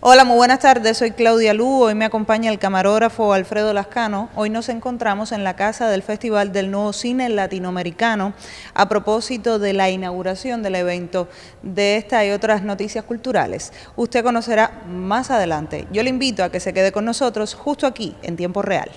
Hola, muy buenas tardes. Soy Claudia Lu. Hoy me acompaña el camarógrafo Alfredo Lascano. Hoy nos encontramos en la casa del Festival del Nuevo Cine Latinoamericano a propósito de la inauguración del evento de esta y otras noticias culturales. Usted conocerá más adelante. Yo le invito a que se quede con nosotros justo aquí en tiempo real.